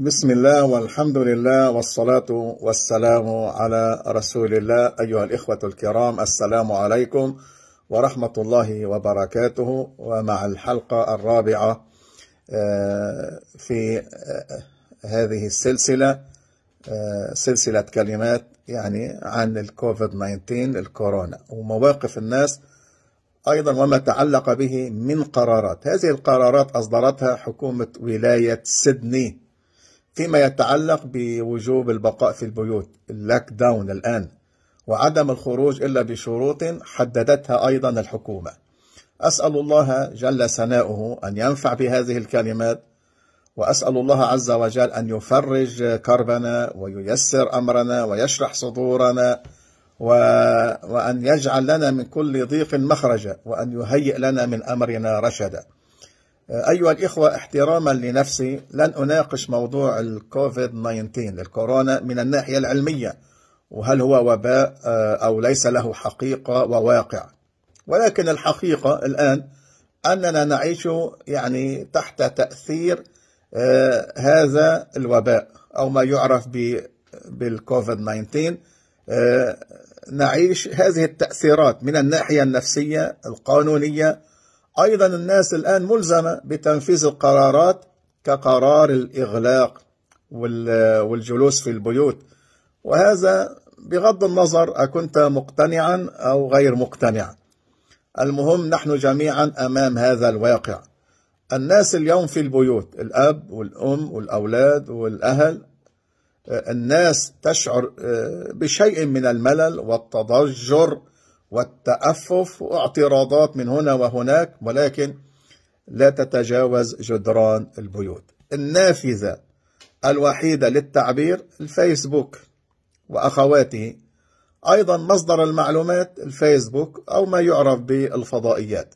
بسم الله والحمد لله والصلاة والسلام على رسول الله أيها الإخوة الكرام السلام عليكم ورحمة الله وبركاته ومع الحلقة الرابعة في هذه السلسلة سلسلة كلمات يعني عن الكوفيد 19 الكورونا ومواقف الناس أيضا وما تعلق به من قرارات هذه القرارات أصدرتها حكومة ولاية سيدني فيما يتعلق بوجوب البقاء في البيوت اللاك داون الآن وعدم الخروج إلا بشروط حددتها أيضا الحكومة أسأل الله جل سناؤه أن ينفع بهذه الكلمات وأسأل الله عز وجل أن يفرج كربنا وييسر أمرنا ويشرح صدورنا و... وأن يجعل لنا من كل ضيق مخرجا وأن يهيئ لنا من أمرنا رشدا أيها الإخوة احتراما لنفسي لن أناقش موضوع الكوفيد 19 الكورونا من الناحية العلمية وهل هو وباء آه، أو ليس له حقيقة وواقع ولكن الحقيقة الآن أننا نعيش يعني تحت تأثير آه، هذا الوباء أو ما يعرف بالكوفيد 19 آه، نعيش هذه التأثيرات من الناحية النفسية القانونية أيضا الناس الآن ملزمة بتنفيذ القرارات كقرار الإغلاق والجلوس في البيوت وهذا بغض النظر أكنت مقتنعا أو غير مقتنع المهم نحن جميعا أمام هذا الواقع الناس اليوم في البيوت الأب والأم والأولاد والأهل آه، الناس تشعر آه، بشيء من الملل والتضجر والتأفف واعتراضات من هنا وهناك ولكن لا تتجاوز جدران البيوت النافذة الوحيدة للتعبير الفيسبوك وأخواته أيضا مصدر المعلومات الفيسبوك أو ما يعرف بالفضائيات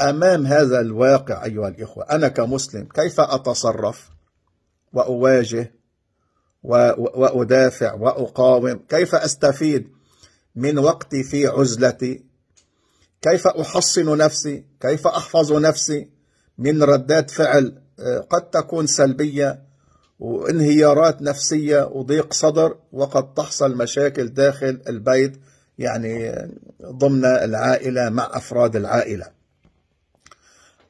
أمام هذا الواقع أيها الإخوة أنا كمسلم كيف أتصرف وأواجه وأدافع وأقاوم كيف أستفيد من وقتي في عزلتي كيف أحصن نفسي كيف أحفظ نفسي من ردات فعل آه، قد تكون سلبية وانهيارات نفسية وضيق صدر وقد تحصل مشاكل داخل البيت يعني آه، ضمن العائلة مع أفراد العائلة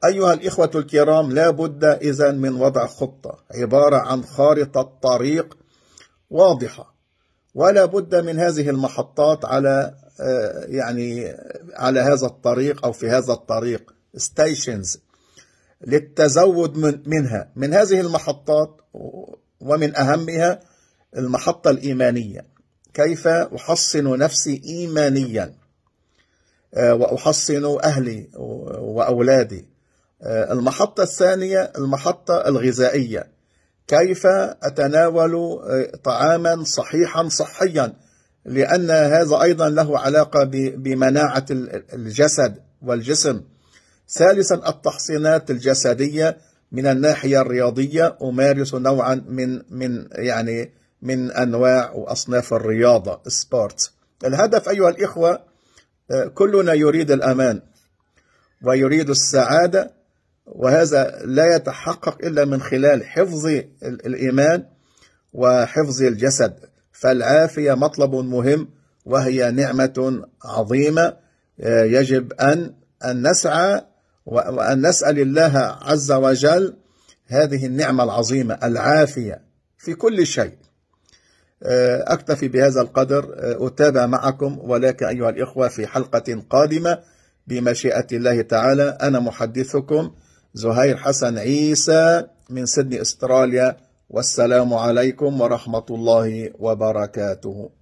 أيها الإخوة الكرام لا بد إذن من وضع خطة عبارة عن خارطة طريق واضحة ولا بد من هذه المحطات على آه، يعني على هذا الطريق أو في هذا الطريق ستيشنز للتزود من منها من هذه المحطات ومن أهمها المحطة الإيمانية كيف أحصن نفسي إيمانيا آه، وأحصن أهلي وأولادي آه، المحطة الثانية المحطة الغذائية كيف أتناول آه، طعاما صحيحا صحيا لأن هذا أيضا له علاقة بمناعة الجسد والجسم ثالثا التحصينات الجسدية من الناحية الرياضية أمارس نوعا من من يعني من أنواع وأصناف الرياضة سبورت الهدف أيها الإخوة آه، كلنا يريد الأمان ويريد السعادة وهذا لا يتحقق إلا من خلال حفظ الإيمان وحفظ الجسد فالعافية مطلب مهم وهي نعمة عظيمة آه، يجب أن أن نسعى وأن نسأل الله عز وجل هذه النعمة العظيمة العافية في كل شيء آه، أكتفي بهذا القدر آه، أتابع معكم ولكن أيها الإخوة في حلقة قادمة بمشيئة الله تعالى أنا محدثكم زهير حسن عيسى من سيدني استراليا والسلام عليكم ورحمه الله وبركاته